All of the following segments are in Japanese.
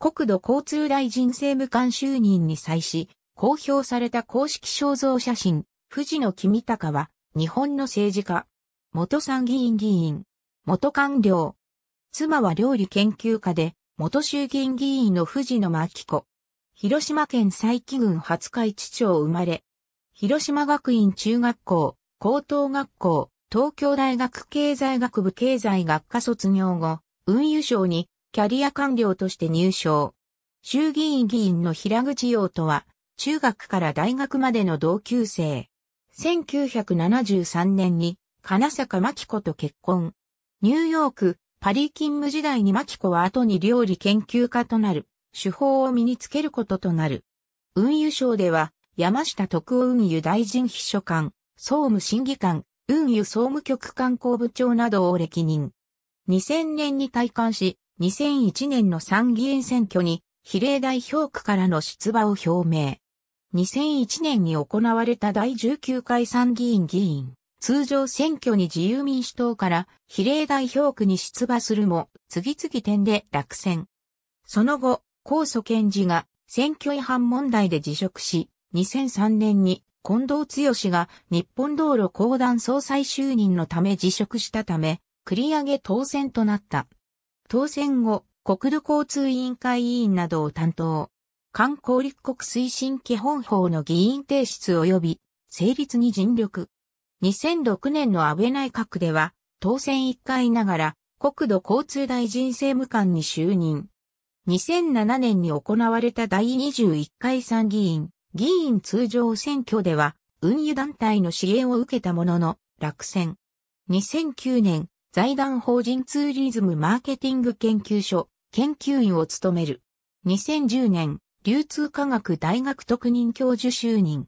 国土交通大臣政務官就任に際し、公表された公式肖像写真、藤野君高は、日本の政治家、元参議院議員、元官僚、妻は料理研究家で、元衆議院議員の藤野真紀子。広島県佐伯郡廿日市町生まれ。広島学院中学校、高等学校、東京大学経済学部経済学科卒業後、運輸省にキャリア官僚として入省。衆議院議員の平口洋とは、中学から大学までの同級生。1973年に、金坂紀子と結婚。ニューヨーク、パリ勤務時代に紀子は後に料理研究家となる、手法を身につけることとなる。運輸省では、山下徳夫運輸大臣秘書官、総務審議官、運輸総務局観光部長などを歴任。2000年に退官し、2001年の参議院選挙に比例代表区からの出馬を表明。2001年に行われた第19回参議院議員、通常選挙に自由民主党から比例代表区に出馬するも、次々点で落選。その後、高祖賢治が選挙違反問題で辞職し、2003年に近藤剛が日本道路公団総裁就任のため辞職したため、繰り上げ当選となった。当選後、国土交通委員会委員などを担当。観光立国推進基本法の議員提出及び成立に尽力。2006年の安倍内閣では、当選1回ながら国土交通大臣政務官に就任。2007年に行われた第21回参議院、議員通常選挙では、運輸団体の支援を受けたものの、落選。2009年、財団法人ツーリズムマーケティング研究所研究員を務める。2010年、流通科学大学特任教授就任。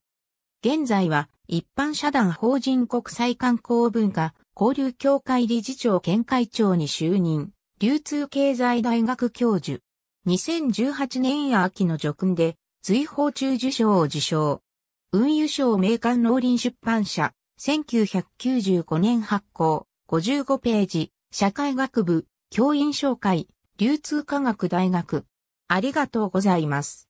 現在は一般社団法人国際観光文化交流協会理事長兼会長に就任、流通経済大学教授。2018年秋の叙勲で、随放中受賞を受賞。運輸省名官農林出版社、1995年発行。55ページ、社会学部、教員紹介、流通科学大学。ありがとうございます。